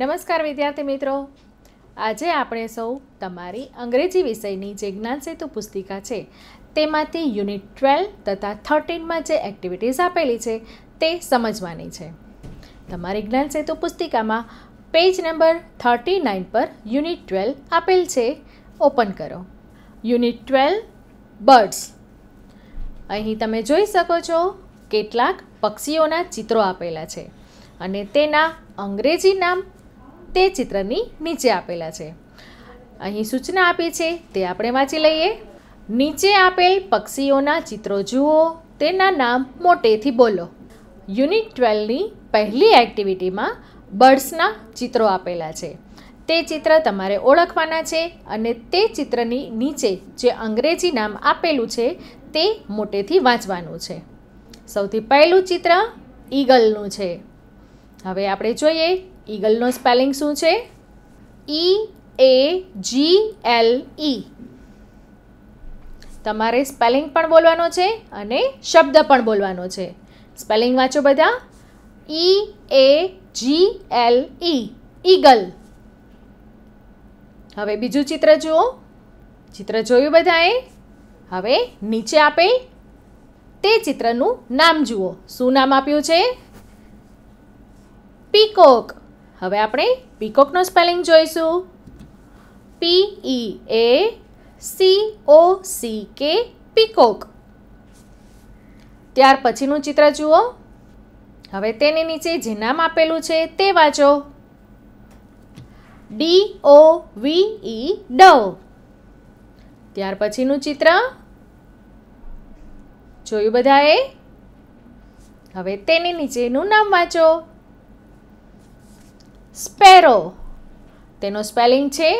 નમસ્કાર વિદ્યાર્થી મિત્રો આજે આપણે સૌ તમારી અંગ્રેજી વિષયની જે જ્ઞાન જ્ઞાનસેતુ પુસ્તિકા છે તેમાંથી યુનિટ ટ્વેલ્વ તથા થર્ટીનમાં જે એક્ટિવિટીઝ આપેલી છે તે સમજવાની છે તમારી જ્ઞાન જ્ઞાનસેતુ પુસ્તિકામાં પેજ નંબર થર્ટી નાઇન પર યુનિટ ટ્વેલ્વ આપેલ છે ઓપન કરો યુનિટ ટ્વેલ્વ બર્ડ્સ અહીં તમે જોઈ શકો છો કેટલાક પક્ષીઓના ચિત્રો આપેલા છે અને તેના અંગ્રેજી નામ તે ચિત્રની નીચે આપેલા છે અહીં સૂચના આપી છે તે આપણે વાંચી લઈએ નીચે આપેલ પક્ષીઓના ચિત્રો જુઓ તેના નામ મોટેથી બોલો યુનિટ ટ્વેલ્વની પહેલી એક્ટિવિટીમાં બર્ડ્સના ચિત્રો આપેલા છે તે ચિત્ર તમારે ઓળખવાના છે અને તે ચિત્રની નીચે જે અંગ્રેજી નામ આપેલું છે તે મોટેથી વાંચવાનું છે સૌથી પહેલું ચિત્ર ઈગલનું છે હવે આપણે જોઈએ ઈગલનો સ્પેલિંગ શું છે ઈ એ જી એલ ઈ તમારે સ્પેલિંગ પણ બોલવાનો છે અને શબ્દ પણ બોલવાનો છે સ્પેલિંગ વાંચો બધા ઈ એ જી એલ ઈ ઈગલ હવે બીજું ચિત્ર જુઓ ચિત્ર જોયું બધાએ હવે નીચે આપે તે ચિત્રનું નામ જુઓ શું નામ આપ્યું છે પીકોક હવે આપણે પીકોકનું સ્પેલિંગ જોઈશું P E A C O C K peacock ત્યાર પછીનું ચિત્ર જુઓ હવે તેની નીચે જે નામ આપેલું છે તે વાંચો ડી ઓ વી ઈ ડવ ત્યાર પછીનું ચિત્ર જોયું બધાએ હવે તેની નીચેનું નામ વાંચો સ્પેરો તેનો સ્પેલિંગ છે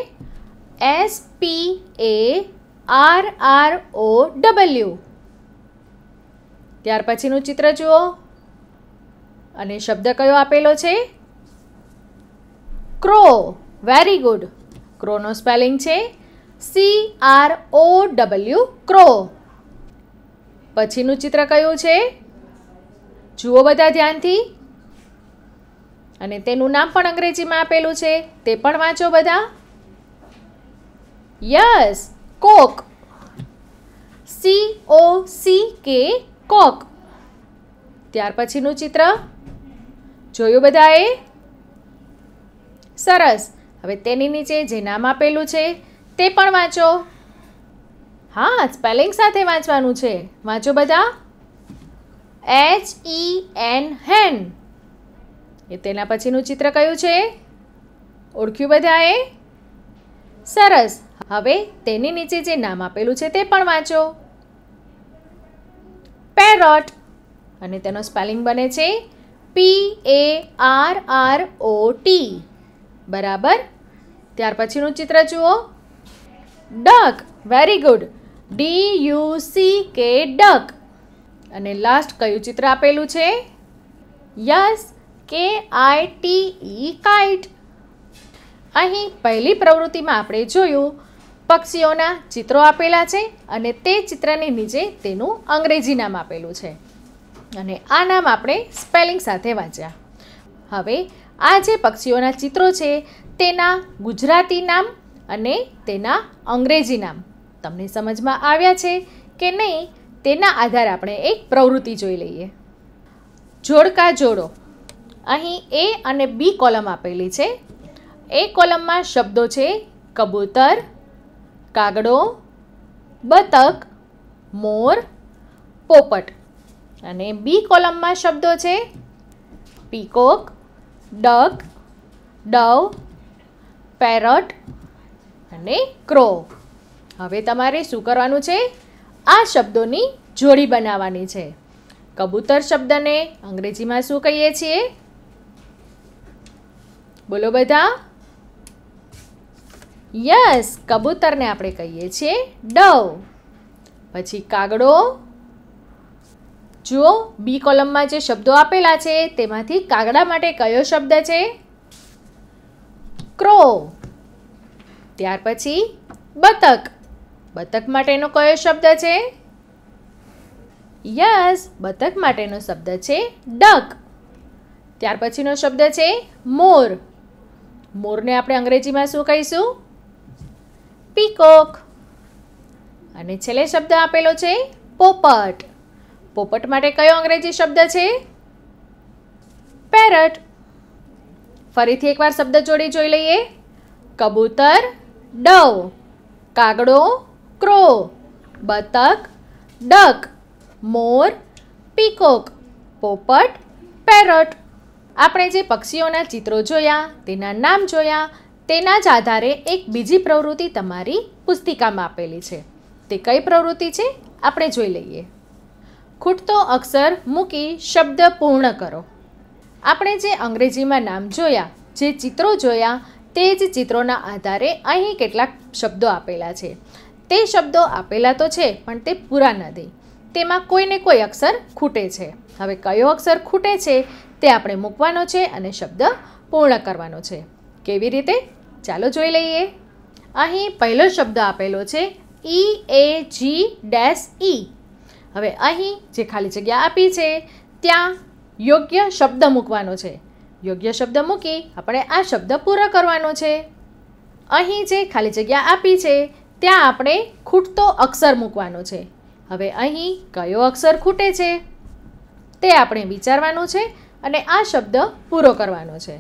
S P A R R O W ત્યાર પછીનું ચિત્ર જુઓ અને શબ્દ કયો આપેલો છે ક્રો વેરી ગુડ ક્રોનો સ્પેલિંગ છે C R O W crow પછીનું ચિત્ર કયું છે જુઓ બધા ધ્યાનથી અને તેનું નામ પણ અંગ્રેજીમાં આપેલું છે તે પણ વાંચો બધા yes cock C O C K cock ત્યાર પછીનું ચિત્ર જોયું બધાએ સરસ હવે તેની નીચે જે નામ આપેલું છે તે પણ વાંચો હા સ્પેલિંગ સાથે વાંચવાનું છે વાંચો બધા એચ ઈ એન હેન્ડ એ તેના પછીનું ચિત્ર કયું છે ઓળખ્યું બધાએ સરસ હવે તેની નીચે જે નામ આપેલું છે તે પણ વાંચો પેરોટ અને તેનો સ્પેલિંગ બને છે P A R R O T બરાબર ત્યાર પછીનું ચિત્ર જુઓ duck very good D U C K duck અને લાસ્ટ કયું ચિત્ર આપેલું છે યસ કે આઈ ટી ઈ કાઇટ અહીં પહેલી પ્રવૃત્તિમાં આપણે જોયું પક્ષીઓના ચિત્રો આપેલા છે અને તે ચિત્રની નીચે તેનું અંગ્રેજી નામ આપેલું છે અને આ નામ આપણે સ્પેલિંગ સાથે વાંચ્યા હવે આ જે પક્ષીઓના ચિત્રો છે તેના ગુજરાતી નામ અને તેના અંગ્રેજી નામ તમને સમજમાં આવ્યા છે કે નહીં તેના આધારે આપણે એક પ્રવૃત્તિ જોઈ લઈએ જોડકા જોડો અહીં એ અને બી કોલમ આપેલી છે એ કોલમમાં શબ્દો છે કબૂતર કાગડો બતક મોર પોપટ અને બી કોલમમાં શબ્દો છે પીકોક ડક ડવ પેરટ અને ક્રો હવે તમારે શું કરવાનું છે આ શબ્દોની જોડી બનાવવાની છે કબૂતર શબ્દને અંગ્રેજીમાં શું કહીએ છીએ બોલો બધા યસ કબૂતરને આપણે કહીએ છીએ ડવ પછી કાગડો જો બી કોલમમાં જે શબ્દો આપેલા છે તેમાંથી કાગડા માટે કયો શબ્દ છે ક્રો ત્યાર પછી બતક બતક માટેનો કયો શબ્દ છે યસ બતક માટેનો શબ્દ છે ડક ત્યાર પછીનો શબ્દ છે મોર મોરને આપણે અંગ્રેજીમાં શું કહીશું પીકોક અને છેલ્લે શબ્દ આપેલો છે પોપટ પોપટ માટે કયો અંગ્રેજી શબ્દ છે પેરટ ફરીથી એકવાર શબ્દ જોડી જોઈ લઈએ કબૂતર ડવ કાગડો ક્રો બતક ડક મોર પીકોક પોપટ પેરટ આપણે જે પક્ષીઓના ચિત્રો જોયા તેના નામ જોયા તેના જ આધારે એક બીજી પ્રવૃત્તિ તમારી પુસ્તિકામાં આપેલી છે તે કઈ પ્રવૃત્તિ છે આપણે જોઈ લઈએ ખૂટતો અક્ષર મૂકી શબ્દ પૂર્ણ કરો આપણે જે અંગ્રેજીમાં નામ જોયા જે ચિત્રો જોયા તે જ ચિત્રોના આધારે અહીં કેટલાક શબ્દો આપેલા છે તે શબ્દો આપેલા તો છે પણ તે પૂરા નથી તેમાં કોઈને કોઈ અક્ષર ખૂટે છે હવે કયો અક્ષર ખૂટે છે તે આપણે મૂકવાનો છે અને શબ્દ પૂર્ણ કરવાનો છે કેવી રીતે ચાલો જોઈ લઈએ અહીં પહેલો શબ્દ આપેલો છે ઈ એ જી ડેસ ઈ હવે અહીં જે ખાલી જગ્યા આપી છે ત્યાં યોગ્ય શબ્દ મૂકવાનો છે યોગ્ય શબ્દ મૂકી આપણે આ શબ્દ પૂરો કરવાનો છે અહીં જે ખાલી જગ્યા આપી છે ત્યાં આપણે ખૂટતો અક્ષર મૂકવાનો છે હવે અહીં કયો અક્ષર ખૂટે છે તે આપણે વિચારવાનું છે અને આ શબ્દ પૂરો કરવાનો છે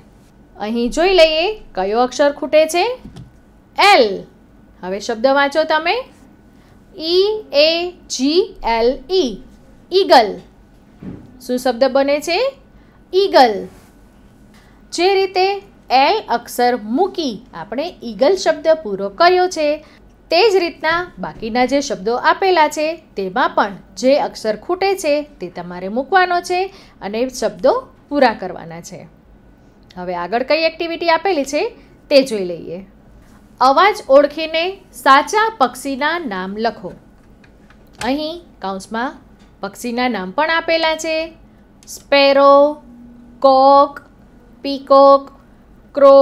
અહીં જોઈ લઈએ કયો અક્ષર ખૂટે છે એલ હવે શબ્દ વાંચો તમે ઈ એ જી એલ ઈ ઈગલ શું શબ્દ બને છે ઈગલ જે રીતે એલ અક્ષર મૂકી આપણે ઈગલ શબ્દ પૂરો કર્યો છે તે જ રીતના બાકીના જે શબ્દો આપેલા છે તેમાં પણ જે અક્ષર ખૂટે છે તે તમારે મૂકવાનો છે અને શબ્દો પૂરા કરવાના છે હવે આગળ કઈ એક્ટિવિટી આપેલી છે તે જોઈ લઈએ અવાજ ઓળખીને સાચા પક્ષીના નામ લખો અહીં કાઉન્સમાં પક્ષીના નામ પણ આપેલા છે sparrow cock peacock crow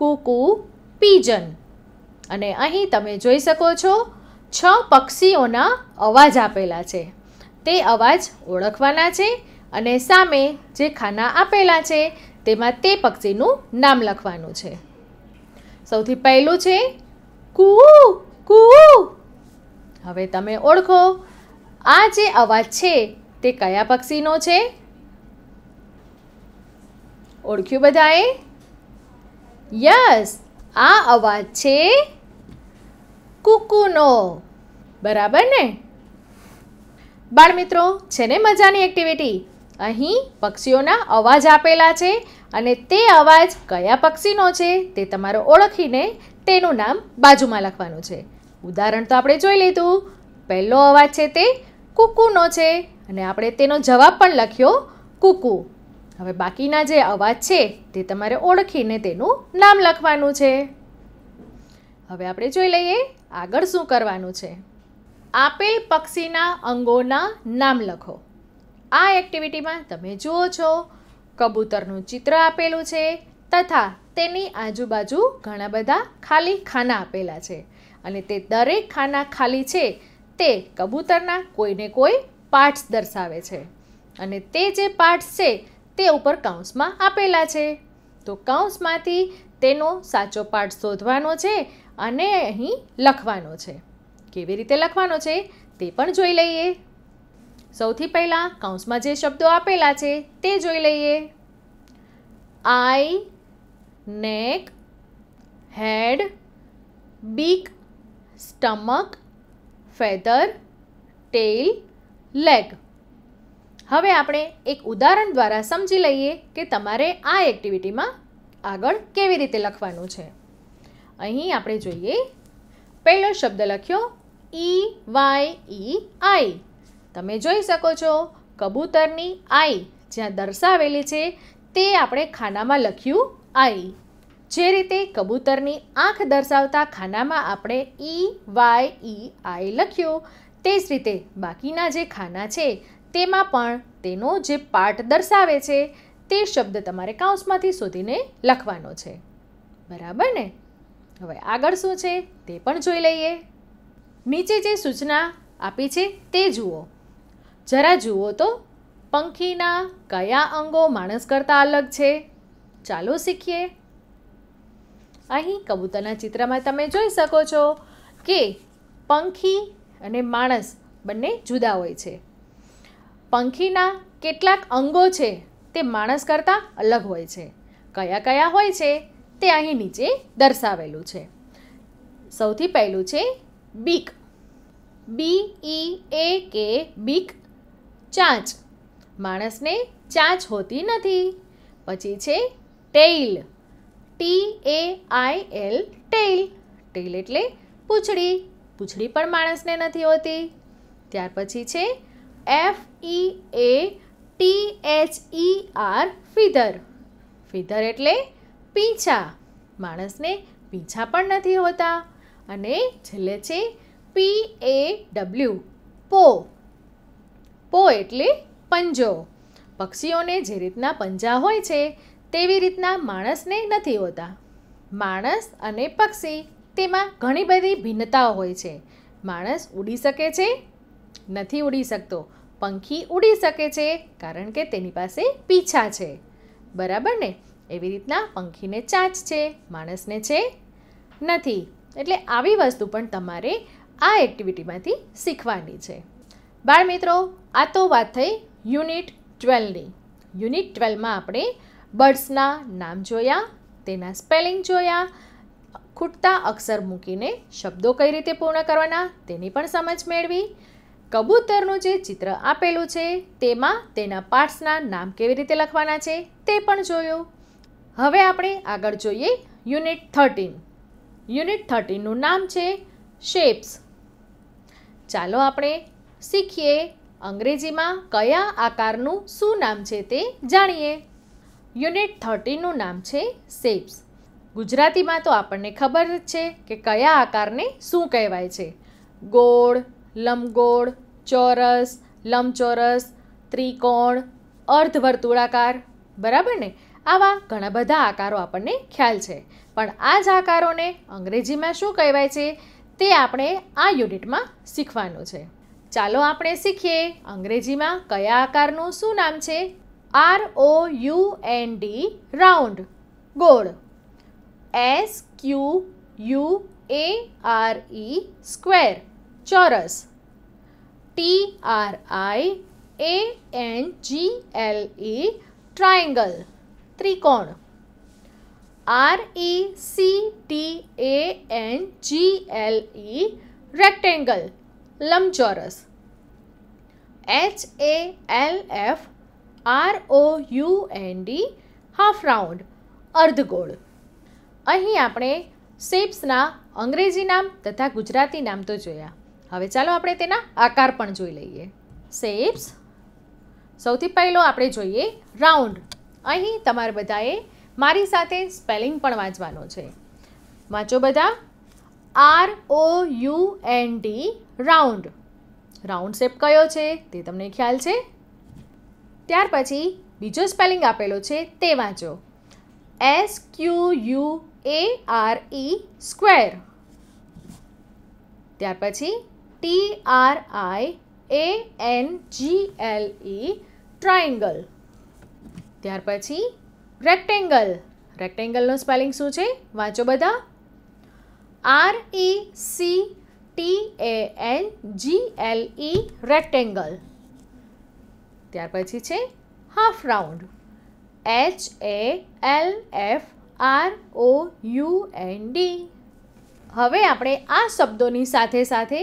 cuckoo pigeon અને અહીં તમે જોઈ શકો છો છ પક્ષીઓના અવાજ આપેલા છે તે અવાજ ઓળખવાના છે અને સામે જે ખાના આપેલા છે તેમાં તે પક્ષીનું નામ લખવાનું છે સૌથી પહેલું છે કુ કુ હવે તમે ઓળખો આ જે અવાજ છે તે કયા પક્ષીનો છે ઓળખ્યું બધાએ યસ આ અવાજ છે કુકુનો બરાબર ને બાળમિત્રો છે ને મજાની એક્ટિવિટી અહીં પક્ષીઓના અવાજ આપેલા છે અને તે અવાજ કયા પક્ષીનો છે તે તમારો ઓળખીને તેનું નામ બાજુમાં લખવાનું છે ઉદાહરણ તો આપણે જોઈ લીધું પહેલો અવાજ છે તે કુકુનો છે અને આપણે તેનો જવાબ પણ લખ્યો કુકુ હવે બાકીના જે અવાજ છે તે તમારે ઓળખીને તેનું નામ લખવાનું છે હવે આપણે જોઈ લઈએ આગળ શું કરવાનું છે આપેલ પક્ષીના અંગોના નામ લખો આ એક્ટિવિટીમાં તમે જુઓ છો કબૂતરનું ચિત્ર આપેલું છે તથા તેની આજુબાજુ ઘણા બધા ખાલી ખાના આપેલા છે અને તે દરેક ખાના ખાલી છે તે કબૂતરના કોઈને કોઈ પાર્ટ્સ દર્શાવે છે અને તે જે પાર્ટ્સ છે તે ઉપર કૌંસમાં આપેલા છે તો કૌંસમાંથી તેનો સાચો પાર્ટ શોધવાનો છે અને અહીં લખવાનો છે કેવી રીતે લખવાનો છે તે પણ જોઈ લઈએ સૌથી પહેલાં કૌંસમાં જે શબ્દો આપેલા છે તે જોઈ લઈએ આઈ નેક હેડ બીક સ્ટમક ફેધર ટેલ લેગ હવે આપણે એક ઉદાહરણ દ્વારા સમજી લઈએ કે તમારે આ એક્ટિવિટીમાં આગળ કેવી રીતે લખવાનું છે અહીં આપણે જોઈએ પહેલો શબ્દ લખ્યો ઈ વાય ઈ આઈ તમે જોઈ શકો છો કબૂતરની આઈ જ્યાં દર્શાવેલી છે તે આપણે ખાનામાં લખ્યું આઈ જે રીતે કબૂતરની આંખ દર્શાવતા ખાનામાં આપણે ઈ વાય ઈ આઈ લખ્યું તે જ રીતે બાકીના જે ખાના છે તેમાં પણ તેનો જે પાર્ટ દર્શાવે છે તે શબ્દ તમારે કાઉન્સમાંથી શોધીને લખવાનો છે બરાબર ને હવે આગળ શું છે તે પણ જોઈ લઈએ નીચે જે સૂચના આપી છે તે જુઓ જરા જુઓ તો પંખીના કયા અંગો માણસ કરતાં અલગ છે ચાલો શીખીએ અહીં કબૂતરના ચિત્રમાં તમે જોઈ શકો છો કે પંખી અને માણસ બંને જુદા હોય છે પંખીના કેટલાક અંગો છે તે માણસ કરતાં અલગ હોય છે કયા કયા હોય છે તે અહીં નીચે દર્શાવેલું છે સૌથી પહેલું છે બીક બી ઈ એ કે બીક ચાંચ માણસને ચાંચ હોતી નથી પછી છે tail T A I L tail tail એટલે પૂંછડી પૂંછડી પણ માણસને નથી હોતી ત્યાર પછી છે F E e A T H E e R feather feather એટલે પીંછા માણસને પીંછા પણ નથી હોતા અને છેલ્લે છે પી એ ડબલ્યુ પો પો એટલે પંજો પક્ષીઓને જે રીતના પંજા હોય છે તેવી રીતના માણસને નથી હોતા માણસ અને પક્ષી તેમાં ઘણી બધી ભિન્નતાઓ હોય છે માણસ ઉડી શકે છે નથી ઉડી શકતો પંખી ઉડી શકે છે કારણ કે તેની પાસે પીછા છે બરાબર ને એવી રીતના પંખીને ચાંચ છે માણસને છે નથી એટલે આવી વસ્તુ પણ તમારે આ એક્ટિવિટીમાંથી શીખવાની છે બાળ મિત્રો આ તો વાત થઈ યુનિટ ટ્વેલ્વની યુનિટ ટ્વેલ્વમાં આપણે બર્ડ્સના નામ જોયા તેના સ્પેલિંગ જોયા ખૂટતા અક્ષર મૂકીને શબ્દો કઈ રીતે પૂર્ણ કરવાના તેની પણ સમજ મેળવી કબૂતરનું જે ચિત્ર આપેલું છે તેમાં તેના પાર્ટ્સના નામ કેવી રીતે લખવાના છે તે પણ જોયું હવે આપણે આગળ જોઈએ યુનિટ થર્ટીન યુનિટ થર્ટીનનું નામ છે શેપ્સ ચાલો આપણે શીખીએ અંગ્રેજીમાં કયા આકારનું શું નામ છે તે જાણીએ યુનિટ થર્ટીનનું નામ છે શેપ્સ ગુજરાતીમાં તો આપણને ખબર જ છે કે કયા આકારને શું કહેવાય છે ગોળ લંબગોળ ચોરસ લંબચોરસ ત્રિકોણ અર્ધવર્તુળાકાર બરાબર ને આવા ઘણા બધા આકારો આપણને ખ્યાલ છે પણ આ જ આકારોને અંગ્રેજીમાં શું કહેવાય છે તે આપણે આ યુનિટમાં શીખવાનું છે ચાલો આપણે શીખીએ અંગ્રેજીમાં કયા આકારનું શું નામ છે R O U N D round ગોળ S Q U A R E square ચોરસ T R I A N G L E triangle ત્રિકોણ R E C T A N G L E rectangle લંબચોરસ H A L F R O U N D half round અર્ધગોળ અહીં આપણે શેપ્સના અંગ્રેજી નામ તથા ગુજરાતી નામ તો જોયા હવે ચાલો આપણે તેના આકાર પણ જોઈ લઈએ શેપ્સ સૌથી પહેલો આપણે જોઈએ રાઉન્ડ અહીં તમારે બધાએ મારી સાથે સ્પેલિંગ પણ વાંચવાનો છે વાંચો બધા R O U N D round round shape કયો છે તે તમને ખ્યાલ છે ત્યાર પછી બીજો સ્પેલિંગ આપેલો છે તે વાંચો S Q U A R E square ત્યાર પછી T R I A N G L E triangle ત્યાર પછી રેક્ટેંગલ રેક્ટેંગલનું સ્પેલિંગ શું છે વાંચો બધા R E C T A N G L E rectangle ત્યાર પછી છે half round H A L F R O U N D હવે આપણે આ શબ્દોની સાથે સાથે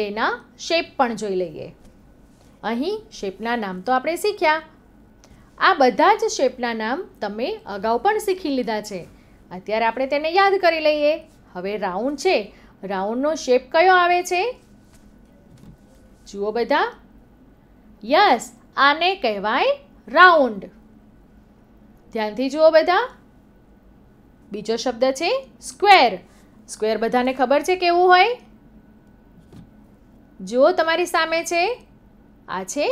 તેના શેપ પણ જોઈ લઈએ અહીં શેપના નામ તો આપણે શીખ્યા આ બધા જ શેપના નામ તમે અગાઉ પણ શીખી લીધા છે અત્યારે આપણે તેને યાદ કરી લઈએ હવે રાઉન્ડ છે રાઉન્ડનો શેપ કયો આવે છે જુઓ બધા યસ આને કહેવાય રાઉન્ડ ધ્યાનથી જુઓ બધા બીજો શબ્દ છે સ્ક્વેર સ્ક્વેર બધાને ખબર છે કેવું હોય જુઓ તમારી સામે છે આ છે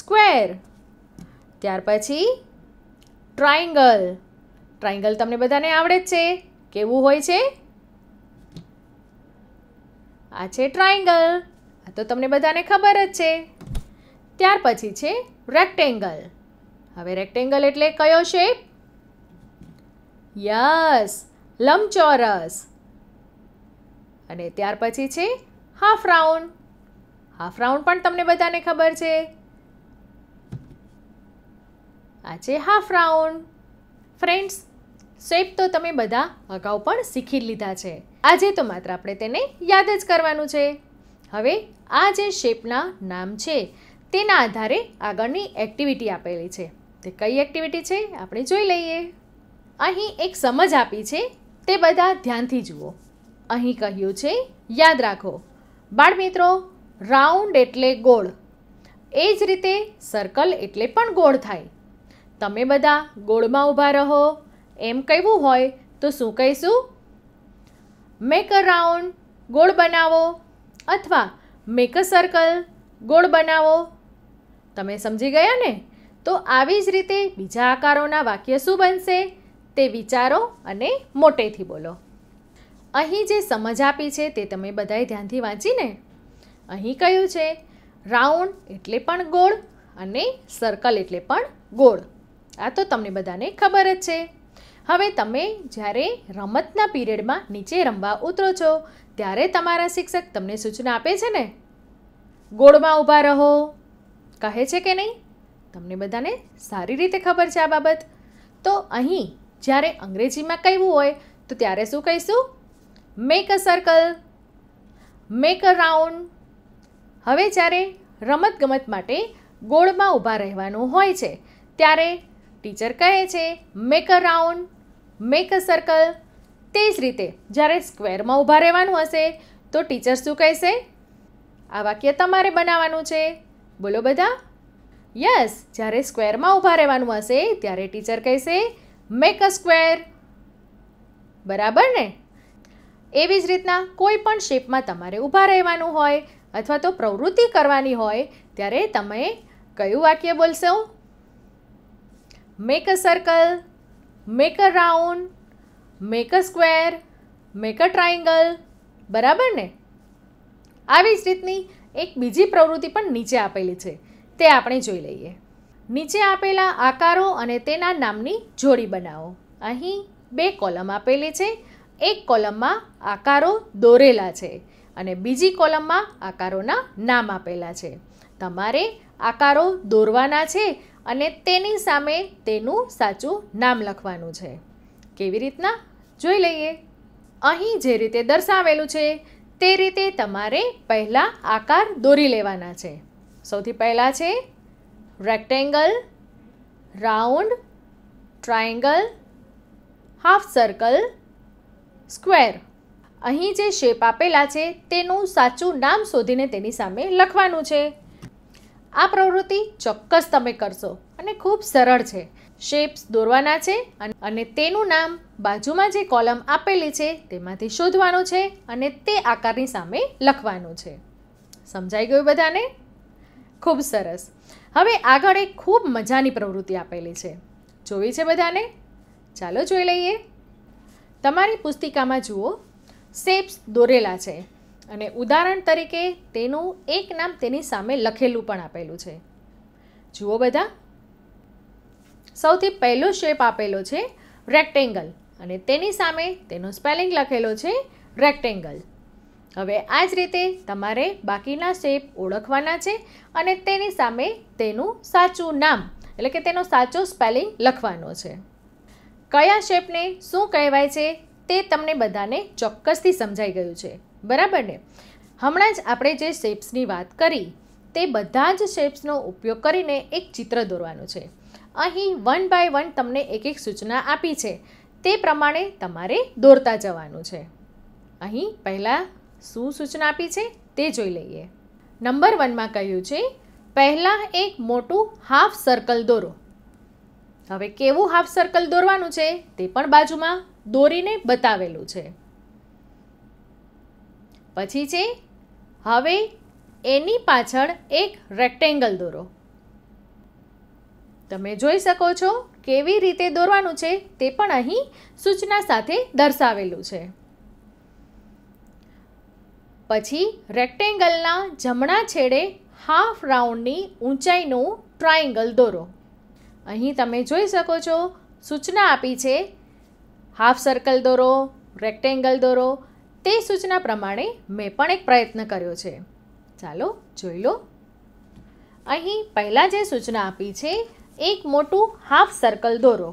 સ્ક્વેર ત્યાર પછી ટ્રાયંગલ ટ્રાયંગલ તમને બધાને આવડે જ છે કેવું હોય છે આ છે ટ્રાયંગલ આ તો તમને બધાને ખબર જ છે ત્યાર પછી છે રેક્ટેંગલ હવે રેક્ટેંગલ એટલે કયો શેપ યસ લંબચોરસ અને ત્યાર પછી છે હાફ રાઉન્ડ હાફ રાઉન્ડ પણ તમને બધાને ખબર છે આજે છે હાફ રાઉન્ડ ફ્રેન્ડ્સ સ્વેપ તો તમે બધા અગાઉ પણ શીખી લીધા છે આજે તો માત્ર આપણે તેને યાદ જ કરવાનું છે હવે આ જે શેપના નામ છે તેના આધારે આગળની એક્ટિવિટી આપેલી છે તે કઈ એક્ટિવિટી છે આપણે જોઈ લઈએ અહીં એક સમજ આપી છે તે બધા ધ્યાનથી જુઓ અહીં કહ્યું છે યાદ રાખો બાળમિત્રો રાઉન્ડ એટલે ગોળ એ જ રીતે સર્કલ એટલે પણ ગોળ થાય તમે બધા ગોળમાં ઊભા રહો એમ કહેવું હોય તો શું કહીશું મેક અ રાઉન્ડ ગોળ બનાવો અથવા મેક અ સર્કલ ગોળ બનાવો તમે સમજી ગયા ને તો આવી જ રીતે બીજા આકારોના વાક્ય શું બનશે તે વિચારો અને મોટેથી બોલો અહીં જે સમજ આપી છે તે તમે બધાએ ધ્યાનથી વાંચીને અહીં કહ્યું છે રાઉન્ડ એટલે પણ ગોળ અને સર્કલ એટલે પણ ગોળ આ તો તમને બધાને ખબર જ છે હવે તમે જ્યારે રમતના પીરિયડમાં નીચે રમવા ઉતરો છો ત્યારે તમારા શિક્ષક તમને સૂચના આપે છે ને ગોળમાં ઊભા રહો કહે છે કે નહીં તમને બધાને સારી રીતે ખબર છે આ બાબત તો અહીં જ્યારે અંગ્રેજીમાં કહેવું હોય તો ત્યારે શું કહીશું make a circle make a round હવે જ્યારે રમતગમત માટે ગોળમાં ઊભા રહેવાનું હોય છે ત્યારે ટીચર કહે છે make a round make a circle તે જ રીતે જ્યારે સ્ક્વેરમાં ઊભા રહેવાનું હશે તો ટીચર શું કહેશે આ વાક્ય તમારે બનાવવાનું છે બોલો બધા યસ જ્યારે સ્ક્વેરમાં ઊભા રહેવાનું હશે ત્યારે ટીચર કહેશે મેક અ સ્ક્વેર બરાબર ને એવી જ રીતના કોઈ પણ શેપમાં તમારે ઊભા રહેવાનું હોય અથવા તો પ્રવૃત્તિ કરવાની હોય ત્યારે તમે કયું વાક્ય બોલશો make a circle make a round make a square make a triangle બરાબર ને આવી જ રીતની એક બીજી પ્રવૃત્તિ પણ નીચે આપેલી છે તે આપણે જોઈ લઈએ નીચે આપેલા આકારો અને તેના નામની જોડી બનાવો અહીં બે કોલમ આપેલી છે એક કોલમમાં આકારો દોરેલા છે અને બીજી કોલમમાં આકારોના નામ આપેલા છે તમારે આકારો દોરવાના છે અને તેની સામે તેનું સાચું નામ લખવાનું છે કેવી રીતના જોઈ લઈએ અહીં જે રીતે દર્શાવેલું છે તે રીતે તમારે પહેલાં આકાર દોરી લેવાના છે સૌથી પહેલાં છે rectangle round triangle half circle square અહીં જે શેપ આપેલા છે તેનું સાચું નામ શોધીને તેની સામે લખવાનું છે આ પ્રવૃત્તિ ચોક્કસ તમે કરશો અને ખૂબ સરળ છે શેપ્સ દોરવાના છે અને તેનું નામ બાજુમાં જે કોલમ આપેલી છે તેમાંથી શોધવાનું છે અને તે આકારની સામે લખવાનું છે સમજાઈ ગયું બધાને ખૂબ સરસ હવે આગળ એક ખૂબ મજાની પ્રવૃત્તિ આપેલી છે જોઈ છે બધાને ચાલો જોઈ લઈએ તમારી પુસ્તિકામાં જુઓ શેપ્સ દોરેલા છે અને ઉદાહરણ તરીકે તેનું એક નામ તેની સામે લખેલું પણ આપેલું છે જુઓ બધા સૌથી પહેલો શેપ આપેલો છે રેક્ટેંગલ અને તેની સામે તેનો સ્પેલિંગ લખેલો છે રેક્ટેંગલ હવે આ જ રીતે તમારે બાકીના શેપ ઓળખવાના છે અને તેની સામે તેનું સાચું નામ એટલે કે તેનો સાચો સ્પેલિંગ લખવાનો છે કયા શેપને શું કહેવાય છે તે તમને બધાને ચોક્કસથી સમજાઈ ગયું છે બરાબર ને હમણાં જ આપણે જે શેપ્સની વાત કરી તે બધા જ શેપ્સનો ઉપયોગ કરીને એક ચિત્ર દોરવાનું છે અહીં વન બાય વન તમને એક એક સૂચના આપી છે તે પ્રમાણે તમારે દોરતા જવાનું છે અહીં પહેલાં શું સૂચના આપી છે તે જોઈ લઈએ નંબર વનમાં કહ્યું છે પહેલાં એક મોટું હાફ સર્કલ દોરો હવે કેવું હાફ સર્કલ દોરવાનું છે તે પણ બાજુમાં દોરીને બતાવેલું છે પછી છે હવે એની પાછળ એક રેક્ટેંગલ દોરો તમે જોઈ શકો છો કેવી રીતે દોરવાનું છે તે પણ અહીં સૂચના સાથે દર્શાવેલું છે પછી રેક્ટેંગલના જમણા છેડે હાફ રાઉન્ડની ઊંચાઈનું ટ્રાયેંગલ દોરો અહીં તમે જોઈ શકો છો સૂચના આપી છે હાફ સર્કલ દોરો રેક્ટેંગલ દોરો તે સૂચના પ્રમાણે મેં પણ એક પ્રયત્ન કર્યો છે ચાલો જોઈ લો અહીં પહેલાં જે સૂચના આપી છે એક મોટું હાફ સર્કલ દોરો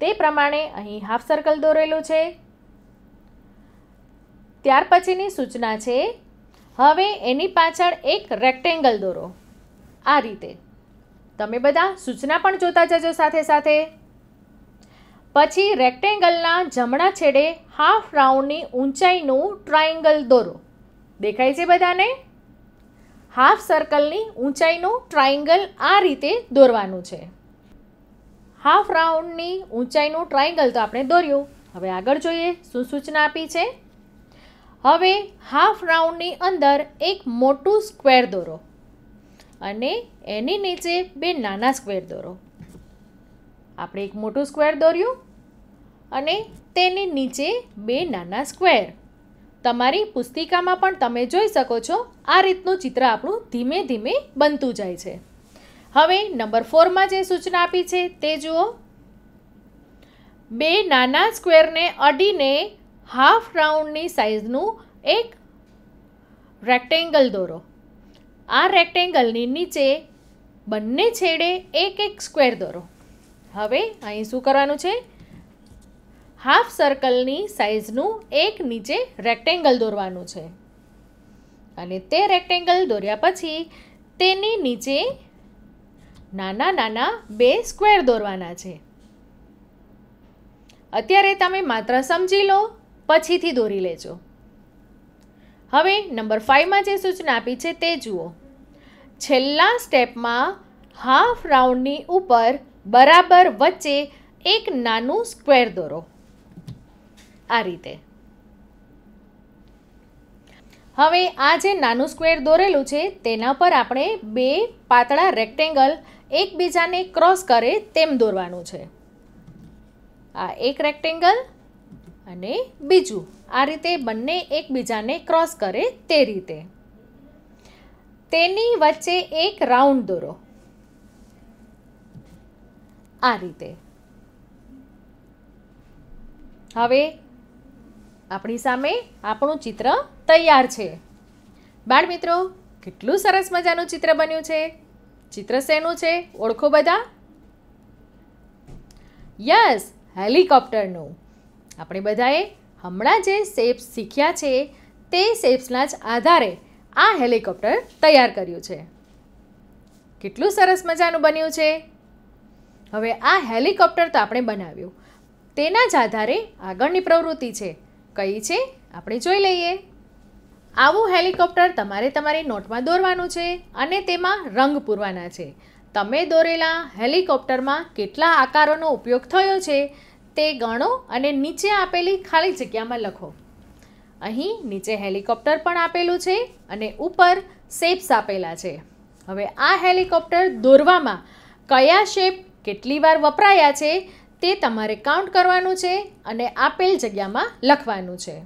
તે પ્રમાણે અહીં હાફ સર્કલ દોરેલું છે ત્યાર પછીની સૂચના છે હવે એની પાછળ એક રેક્ટેંગલ દોરો આ રીતે તમે બધા સૂચના પણ જોતા જજો સાથે સાથે પછી રેક્ટેંગલના જમણા છેડે હાફ રાઉન્ડની ઊંચાઈનું ટ્રાયેંગલ દોરો દેખાય છે બધાને હાફ સર્કલની ઊંચાઈનું ટ્રાયેંગલ આ રીતે દોરવાનું છે હાફ રાઉન્ડની ઊંચાઈનું ટ્રાયેંગલ તો આપણે દોર્યું હવે આગળ જોઈએ શું સૂચના આપી છે હવે હાફ રાઉન્ડની અંદર એક મોટું સ્ક્વેર દોરો અને એની નીચે બે નાના સ્ક્વેર દોરો આપણે એક મોટું સ્ક્વેર દોર્યું અને તેની નીચે બે નાના સ્ક્વેર તમારી પુસ્તિકામાં પણ તમે જોઈ શકો છો આ રીતનું ચિત્ર આપણું ધીમે ધીમે બનતું જાય છે હવે નંબર ફોરમાં જે સૂચના આપી છે તે જુઓ બે નાના સ્ક્વેરને અડીને હાફ રાઉન્ડની સાઇઝનું એક રેક્ટેંગલ દોરો આ રેક્ટેંગલની નીચે બંને છેડે એક એક સ્ક્વેર દોરો હવે અહીં શું કરવાનું છે હાફ સર્કલની સાઇઝનું એક નીચે રેક્ટેંગલ દોરવાનું છે અને તે રેક્ટેંગલ દોર્યા પછી તેની નીચે નાના નાના બે સ્ક્વેર દોરવાના છે અત્યારે તમે માત્ર સમજી લો પછીથી દોરી લેજો હવે નંબર ફાઇવમાં જે સૂચના આપી છે તે જુઓ છેલ્લા સ્ટેપમાં હાફ રાઉન્ડની ઉપર બરાબર વચ્ચે એક નાનું સ્ક્વેર દોરો આ રીતે હવે આ જે નાનું સ્ક્વેર દોરેલું છે તેના પર આપણે બે પાતળા રેક્ટેંગલ એકબીજાને ક્રોસ કરે તેમ દોરવાનું છે આ એક રેક્ટેંગલ અને બીજું આ રીતે બંને એકબીજાને ક્રોસ કરે તે રીતે તેની વચ્ચે એક રાઉન્ડ દોરો આ રીતે હવે આપણી સામે આપણું ચિત્ર તૈયાર છે બાળ મિત્રો કેટલું સરસ મજાનું ચિત્ર બન્યું છે ચિત્ર શેનું છે ઓળખો બધા યસ હેલિકોપ્ટરનું આપણે બધાએ હમણાં જે શેપ્સ શીખ્યા છે તે શેપ્સના જ આધારે આ હેલિકોપ્ટર તૈયાર કર્યું છે કેટલું સરસ મજાનું બન્યું છે હવે આ હેલિકોપ્ટર તો આપણે બનાવ્યું તેના જ આધારે આગળની પ્રવૃત્તિ છે કઈ છે આપણે જોઈ લઈએ આવું હેલિકોપ્ટર તમારે તમારી નોટમાં દોરવાનું છે અને તેમાં રંગ પૂરવાના છે તમે દોરેલા હેલિકોપ્ટરમાં કેટલા આકારોનો ઉપયોગ થયો છે તે ગણો અને નીચે આપેલી ખાલી જગ્યામાં લખો અહીં નીચે હેલિકોપ્ટર પણ આપેલું છે અને ઉપર શેપ્સ આપેલા છે હવે આ હેલિકોપ્ટર દોરવામાં કયા શેપ કેટલી વાર વપરાયા છે તે તમારે કાઉન્ટ કરવાનું છે અને આપેલ જગ્યામાં લખવાનું છે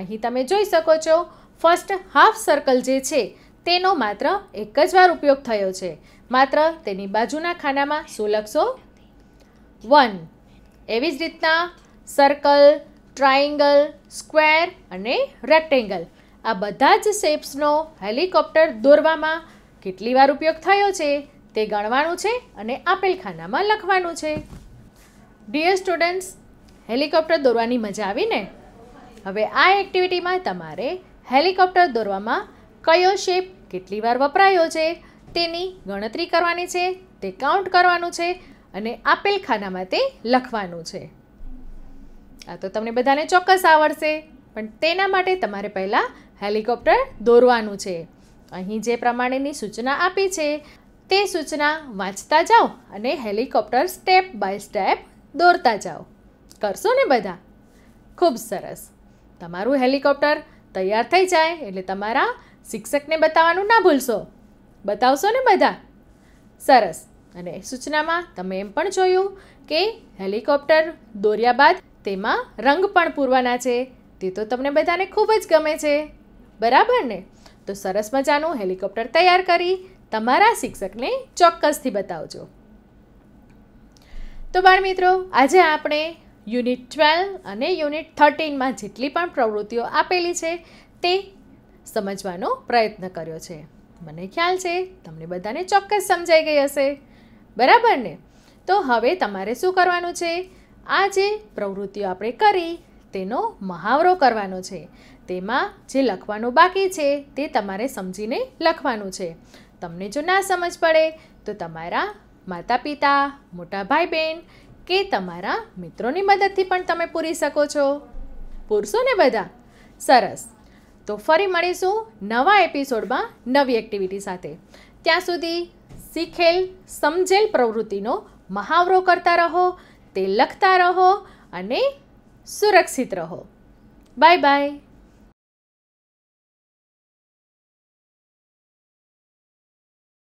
અહીં તમે જોઈ શકો છો ફર્સ્ટ હાફ સર્કલ જે છે તેનો માત્ર એક જ વાર ઉપયોગ થયો છે માત્ર તેની બાજુના ખાનામાં શું લખશો વન એવી જ રીતના સર્કલ ટ્રાયેંગલ સ્ક્વેર અને રેક્ટેંગલ આ બધા જ શેપ્સનો હેલિકોપ્ટર દોરવામાં કેટલી વાર ઉપયોગ થયો છે તે ગણવાનું છે અને આપેલ ખાનામાં લખવાનું છે ડિયર સ્ટુડન્ટ્સ હેલિકોપ્ટર દોરવાની મજા આવીને હવે આ એક્ટિવિટીમાં તમારે હેલિકોપ્ટર દોરવામાં કયો શેપ કેટલી વાર વપરાયો છે તેની ગણતરી કરવાની છે તે કાઉન્ટ કરવાનું છે અને આપેલ ખાનામાં તે લખવાનું છે આ તો તમને બધાને ચોક્કસ આવડશે પણ તેના માટે તમારે પહેલાં હેલિકોપ્ટર દોરવાનું છે અહીં જે પ્રમાણેની સૂચના આપી છે તે સૂચના વાંચતા જાઓ અને હેલિકોપ્ટર સ્ટેપ બાય સ્ટેપ દોરતા જાઓ કરશો ને બધા ખૂબ સરસ તમારું હેલિકોપ્ટર તૈયાર થઈ જાય એટલે તમારા શિક્ષકને બતાવવાનું ના ભૂલશો બતાવશો ને બધા સરસ અને સૂચનામાં તમે એમ પણ જોયું કે હેલિકોપ્ટર દોર્યા બાદ તેમાં રંગ પણ પૂરવાના છે તે તો તમને બધાને ખૂબ જ ગમે છે બરાબર ને તો સરસ મજાનું હેલિકોપ્ટર તૈયાર કરી તમારા શિક્ષકને ચોક્કસથી બતાવજો તો બાળ મિત્રો આજે આપણે યુનિટ ટ્વેલ્વ અને યુનિટ થર્ટીનમાં જેટલી પણ પ્રવૃત્તિઓ આપેલી છે તે સમજવાનો પ્રયત્ન કર્યો છે મને ખ્યાલ છે તમને બધાને ચોક્કસ સમજાઈ ગઈ હશે બરાબર ને તો હવે તમારે શું કરવાનું છે આ જે પ્રવૃત્તિઓ આપણે કરી તેનો મહાવરો કરવાનો છે તેમાં જે લખવાનું બાકી છે તે તમારે સમજીને લખવાનું છે તમને જો ના સમજ પડે તો તમારા માતા પિતા મોટા ભાઈ બહેન કે તમારા મિત્રોની મદદથી પણ તમે પૂરી શકો છો પૂરશો ને બધા સરસ તો ફરી મળીશું નવા એપિસોડમાં નવી એક્ટિવિટી સાથે ત્યાં સુધી શીખેલ સમજેલ પ્રવૃત્તિનો મહાવરો કરતા રહો તે લખતા રહો અને સુરક્ષિત રહો બાય બાય